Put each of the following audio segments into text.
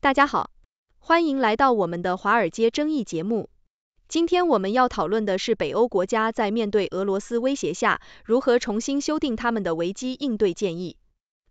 大家好，欢迎来到我们的华尔街争议节目。今天我们要讨论的是北欧国家在面对俄罗斯威胁下如何重新修订他们的危机应对建议。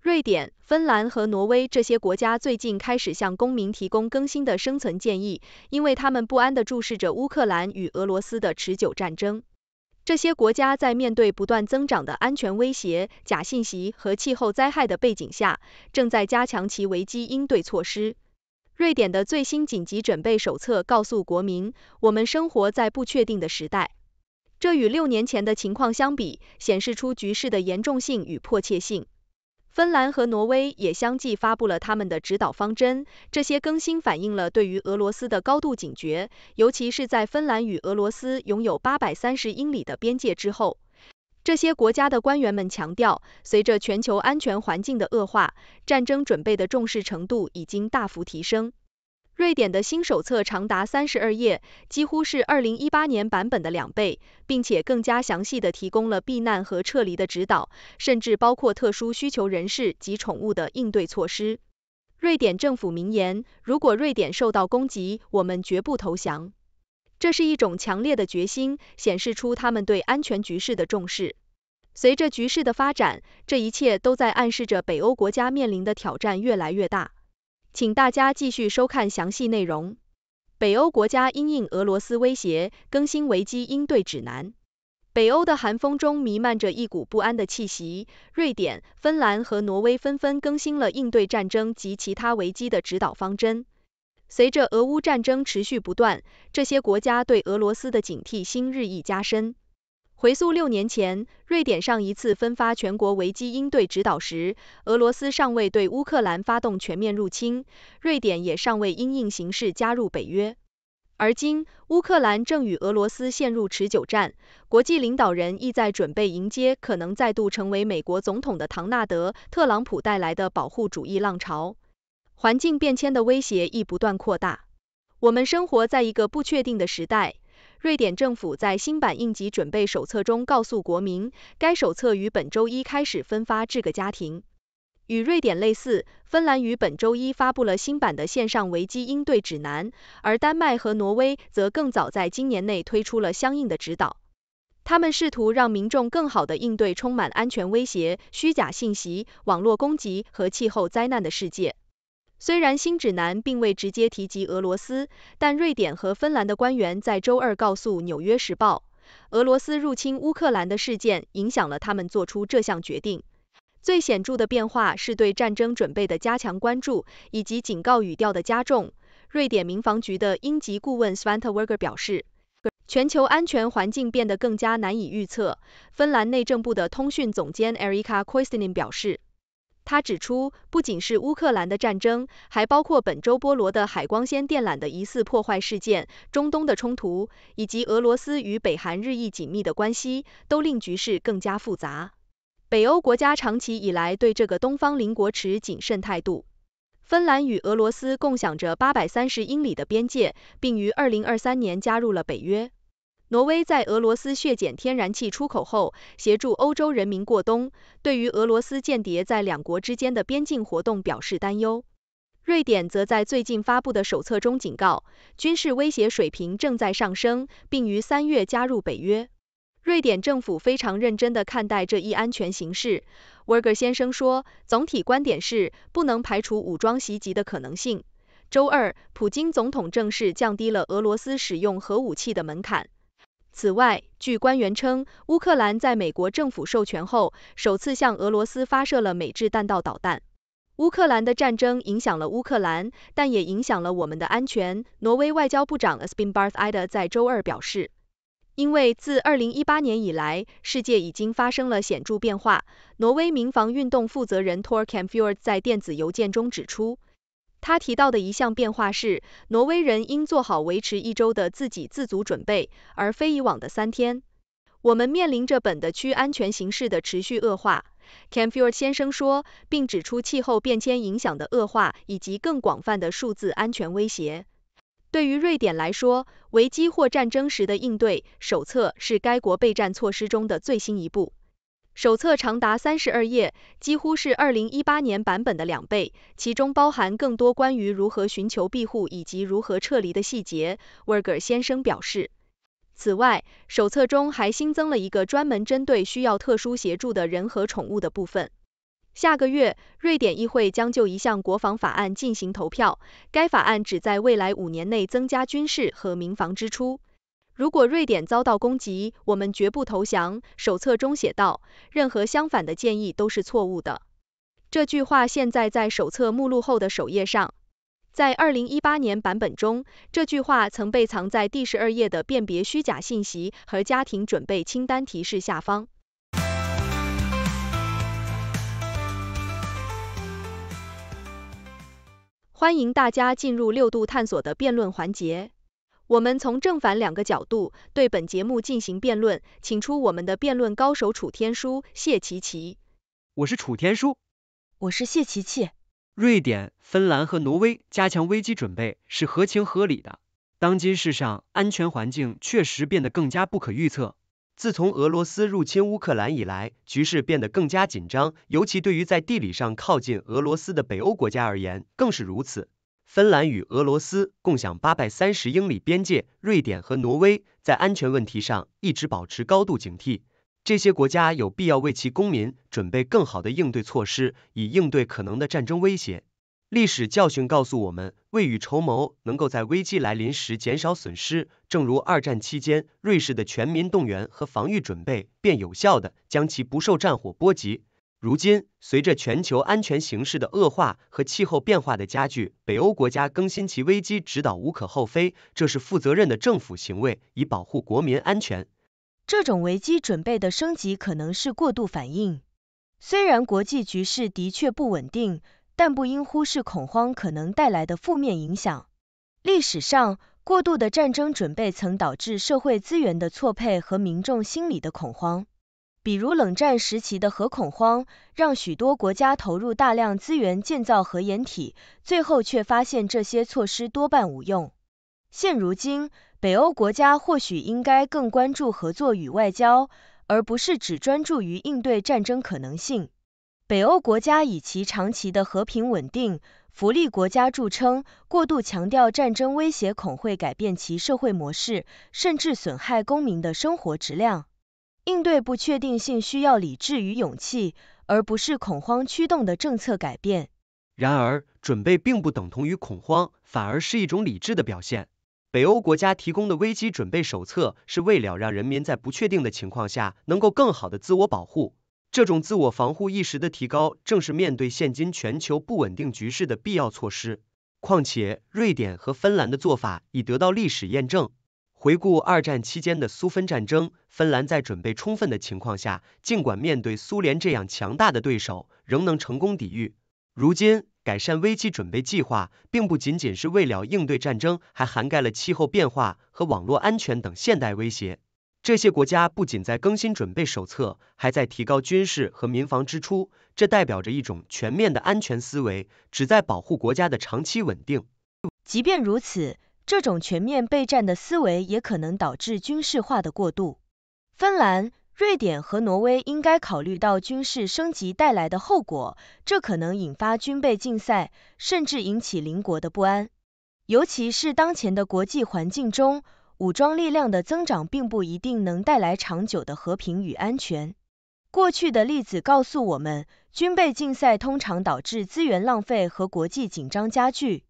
瑞典、芬兰和挪威这些国家最近开始向公民提供更新的生存建议，因为他们不安地注视着乌克兰与俄罗斯的持久战争。这些国家在面对不断增长的安全威胁、假信息和气候灾害的背景下，正在加强其危机应对措施。瑞典的最新紧急准备手册告诉国民，我们生活在不确定的时代。这与六年前的情况相比，显示出局势的严重性与迫切性。芬兰和挪威也相继发布了他们的指导方针，这些更新反映了对于俄罗斯的高度警觉，尤其是在芬兰与俄罗斯拥有八百三十英里的边界之后。这些国家的官员们强调，随着全球安全环境的恶化，战争准备的重视程度已经大幅提升。瑞典的新手册长达三十二页，几乎是二零一八年版本的两倍，并且更加详细的提供了避难和撤离的指导，甚至包括特殊需求人士及宠物的应对措施。瑞典政府明言，如果瑞典受到攻击，我们绝不投降。这是一种强烈的决心，显示出他们对安全局势的重视。随着局势的发展，这一切都在暗示着北欧国家面临的挑战越来越大。请大家继续收看详细内容。北欧国家因应俄罗斯威胁更新危机应对指南。北欧的寒风中弥漫着一股不安的气息，瑞典、芬兰和挪威纷纷更新了应对战争及其他危机的指导方针。随着俄乌战争持续不断，这些国家对俄罗斯的警惕心日益加深。回溯六年前，瑞典上一次分发全国危机应对指导时，俄罗斯尚未对乌克兰发动全面入侵，瑞典也尚未因应形势加入北约。而今，乌克兰正与俄罗斯陷入持久战，国际领导人亦在准备迎接可能再度成为美国总统的唐纳德·特朗普带来的保护主义浪潮，环境变迁的威胁亦不断扩大。我们生活在一个不确定的时代。瑞典政府在新版应急准备手册中告诉国民，该手册于本周一开始分发至各家庭。与瑞典类似，芬兰于本周一发布了新版的线上危机应对指南，而丹麦和挪威则更早在今年内推出了相应的指导。他们试图让民众更好地应对充满安全威胁、虚假信息、网络攻击和气候灾难的世界。虽然新指南并未直接提及俄罗斯，但瑞典和芬兰的官员在周二告诉《纽约时报》，俄罗斯入侵乌克兰的事件影响了他们做出这项决定。最显著的变化是对战争准备的加强关注以及警告语调的加重。瑞典民防局的应急顾问 Svante Weger 表示，全球安全环境变得更加难以预测。芬兰内政部的通讯总监 Erika k o i s i n n 表示。他指出，不仅是乌克兰的战争，还包括本周波罗的海光纤电缆的疑似破坏事件、中东的冲突，以及俄罗斯与北韩日益紧密的关系，都令局势更加复杂。北欧国家长期以来对这个东方邻国持谨慎态度。芬兰与俄罗斯共享着八百三十英里的边界，并于二零二三年加入了北约。挪威在俄罗斯削减天然气出口后，协助欧洲人民过冬，对于俄罗斯间谍在两国之间的边境活动表示担忧。瑞典则在最近发布的手册中警告，军事威胁水平正在上升，并于三月加入北约。瑞典政府非常认真地看待这一安全形势 w a g r 先生说，总体观点是不能排除武装袭击的可能性。周二，普京总统正式降低了俄罗斯使用核武器的门槛。此外，据官员称，乌克兰在美国政府授权后，首次向俄罗斯发射了美制弹道导弹。乌克兰的战争影响了乌克兰，但也影响了我们的安全。挪威外交部长 Espen Barth i d a 在周二表示，因为自2018年以来，世界已经发生了显著变化。挪威民防运动负责人 Tor k e f j o r d 在电子邮件中指出。他提到的一项变化是，挪威人应做好维持一周的自给自足准备，而非以往的三天。我们面临着本地区安全形势的持续恶化 c a n f u e l 先生说，并指出气候变迁影响的恶化以及更广泛的数字安全威胁。对于瑞典来说，危机或战争时的应对手册是该国备战措施中的最新一步。手册长达三十二页，几乎是二零一八年版本的两倍，其中包含更多关于如何寻求庇护以及如何撤离的细节。Wager 先生表示。此外，手册中还新增了一个专门针对需要特殊协助的人和宠物的部分。下个月，瑞典议会将就一项国防法案进行投票，该法案旨在未来五年内增加军事和民防支出。如果瑞典遭到攻击，我们绝不投降。手册中写道，任何相反的建议都是错误的。这句话现在在手册目录后的首页上。在二零一八年版本中，这句话曾被藏在第十二页的辨别虚假信息和家庭准备清单提示下方。欢迎大家进入六度探索的辩论环节。我们从正反两个角度对本节目进行辩论，请出我们的辩论高手楚天舒、谢琪琪。我是楚天舒。我是谢琪琪。瑞典、芬兰和挪威加强危机准备是合情合理的。当今世上，安全环境确实变得更加不可预测。自从俄罗斯入侵乌克兰以来，局势变得更加紧张，尤其对于在地理上靠近俄罗斯的北欧国家而言，更是如此。芬兰与俄罗斯共享八百三十英里边界，瑞典和挪威在安全问题上一直保持高度警惕。这些国家有必要为其公民准备更好的应对措施，以应对可能的战争威胁。历史教训告诉我们，未雨绸缪能够在危机来临时减少损失。正如二战期间，瑞士的全民动员和防御准备便有效地将其不受战火波及。如今，随着全球安全形势的恶化和气候变化的加剧，北欧国家更新其危机指导无可厚非，这是负责任的政府行为，以保护国民安全。这种危机准备的升级可能是过度反应。虽然国际局势的确不稳定，但不应忽视恐慌可能带来的负面影响。历史上，过度的战争准备曾导致社会资源的错配和民众心理的恐慌。比如冷战时期的核恐慌，让许多国家投入大量资源建造核掩体，最后却发现这些措施多半无用。现如今，北欧国家或许应该更关注合作与外交，而不是只专注于应对战争可能性。北欧国家以其长期的和平稳定、福利国家著称，过度强调战争威胁恐会改变其社会模式，甚至损害公民的生活质量。应对不确定性需要理智与勇气，而不是恐慌驱动的政策改变。然而，准备并不等同于恐慌，反而是一种理智的表现。北欧国家提供的危机准备手册是为了让人民在不确定的情况下能够更好的自我保护。这种自我防护意识的提高，正是面对现今全球不稳定局势的必要措施。况且，瑞典和芬兰的做法已得到历史验证。回顾二战期间的苏芬战争，芬兰在准备充分的情况下，尽管面对苏联这样强大的对手，仍能成功抵御。如今，改善危机准备计划并不仅仅是为了应对战争，还涵盖了气候变化和网络安全等现代威胁。这些国家不仅在更新准备手册，还在提高军事和民防支出，这代表着一种全面的安全思维，旨在保护国家的长期稳定。即便如此。这种全面备战的思维也可能导致军事化的过度。芬兰、瑞典和挪威应该考虑到军事升级带来的后果，这可能引发军备竞赛，甚至引起邻国的不安。尤其是当前的国际环境中，武装力量的增长并不一定能带来长久的和平与安全。过去的例子告诉我们，军备竞赛通常导致资源浪费和国际紧张加剧。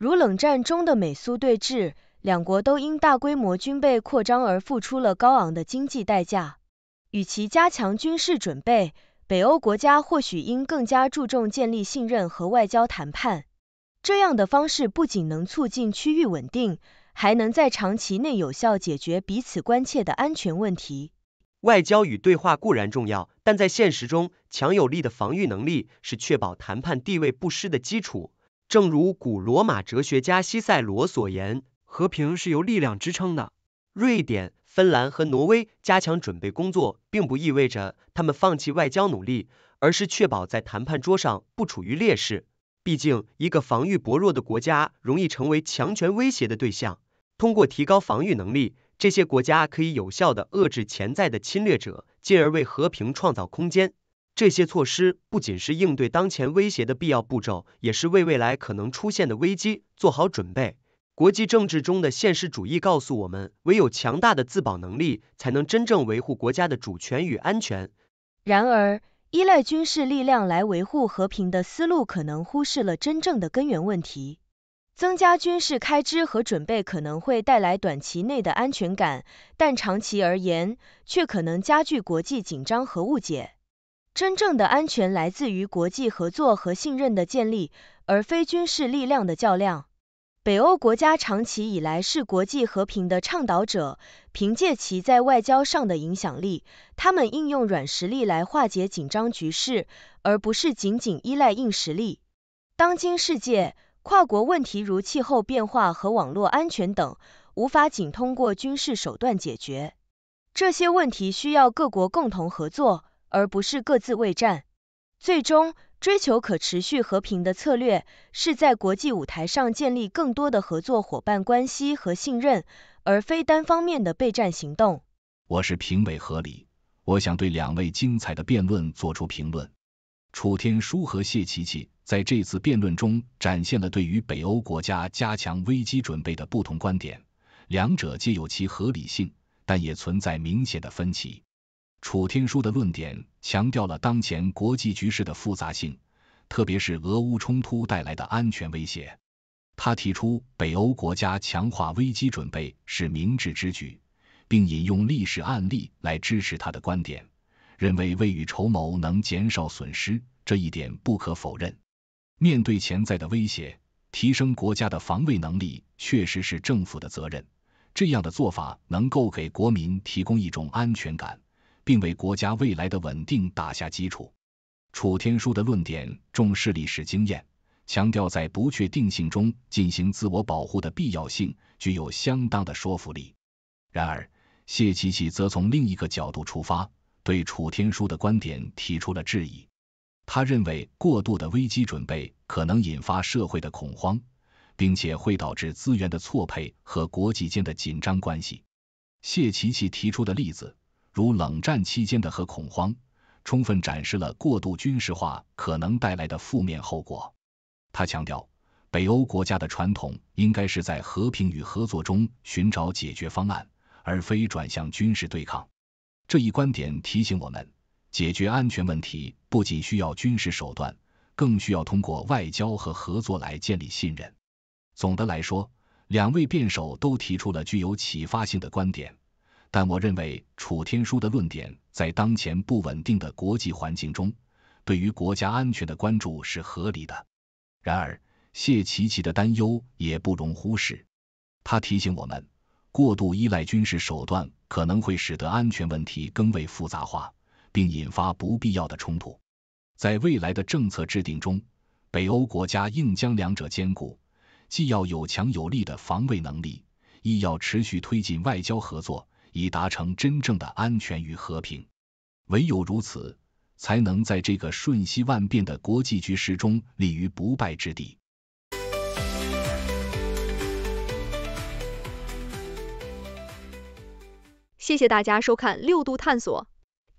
如冷战中的美苏对峙，两国都因大规模军备扩张而付出了高昂的经济代价。与其加强军事准备，北欧国家或许应更加注重建立信任和外交谈判。这样的方式不仅能促进区域稳定，还能在长期内有效解决彼此关切的安全问题。外交与对话固然重要，但在现实中，强有力的防御能力是确保谈判地位不失的基础。正如古罗马哲学家西塞罗所言，和平是由力量支撑的。瑞典、芬兰和挪威加强准备工作，并不意味着他们放弃外交努力，而是确保在谈判桌上不处于劣势。毕竟，一个防御薄弱的国家容易成为强权威胁的对象。通过提高防御能力，这些国家可以有效的遏制潜在的侵略者，进而为和平创造空间。这些措施不仅是应对当前威胁的必要步骤，也是为未来可能出现的危机做好准备。国际政治中的现实主义告诉我们，唯有强大的自保能力，才能真正维护国家的主权与安全。然而，依赖军事力量来维护和平的思路，可能忽视了真正的根源问题。增加军事开支和准备可能会带来短期内的安全感，但长期而言，却可能加剧国际紧张和误解。真正的安全来自于国际合作和信任的建立，而非军事力量的较量。北欧国家长期以来是国际和平的倡导者，凭借其在外交上的影响力，他们应用软实力来化解紧张局势，而不是仅仅依赖硬实力。当今世界，跨国问题如气候变化和网络安全等，无法仅通过军事手段解决。这些问题需要各国共同合作。而不是各自为战。最终，追求可持续和平的策略是在国际舞台上建立更多的合作伙伴关系和信任，而非单方面的备战行动。我是评委何里，我想对两位精彩的辩论做出评论。楚天舒和谢琪琪在这次辩论中展现了对于北欧国家加强危机准备的不同观点，两者皆有其合理性，但也存在明显的分歧。楚天舒的论点强调了当前国际局势的复杂性，特别是俄乌冲突带来的安全威胁。他提出，北欧国家强化危机准备是明智之举，并引用历史案例来支持他的观点，认为未雨绸缪能减少损失。这一点不可否认，面对潜在的威胁，提升国家的防卫能力确实是政府的责任。这样的做法能够给国民提供一种安全感。并为国家未来的稳定打下基础。楚天舒的论点重视历史经验，强调在不确定性中进行自我保护的必要性，具有相当的说服力。然而，谢琪琪则从另一个角度出发，对楚天舒的观点提出了质疑。他认为，过度的危机准备可能引发社会的恐慌，并且会导致资源的错配和国际间的紧张关系。谢琪琪提出的例子。如冷战期间的核恐慌，充分展示了过度军事化可能带来的负面后果。他强调，北欧国家的传统应该是在和平与合作中寻找解决方案，而非转向军事对抗。这一观点提醒我们，解决安全问题不仅需要军事手段，更需要通过外交和合作来建立信任。总的来说，两位辩手都提出了具有启发性的观点。但我认为，楚天舒的论点在当前不稳定的国际环境中，对于国家安全的关注是合理的。然而，谢琪琪的担忧也不容忽视。他提醒我们，过度依赖军事手段可能会使得安全问题更为复杂化，并引发不必要的冲突。在未来的政策制定中，北欧国家应将两者兼顾，既要有强有力的防卫能力，亦要持续推进外交合作。以达成真正的安全与和平，唯有如此，才能在这个瞬息万变的国际局势中立于不败之地。谢谢大家收看《六度探索》。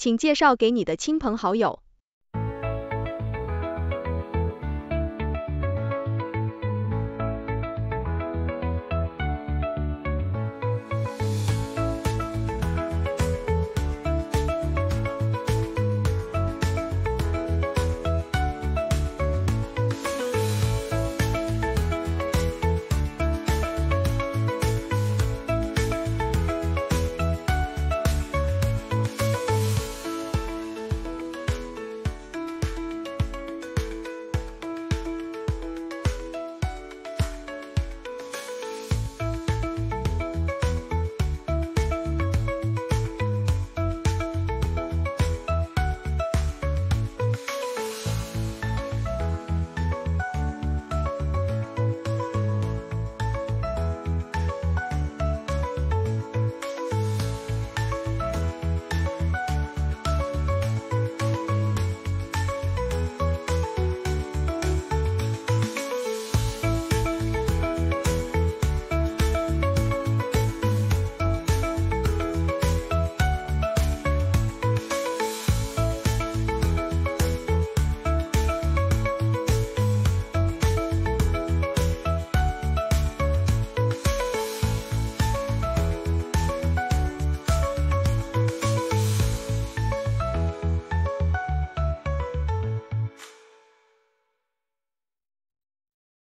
请介绍给你的亲朋好友。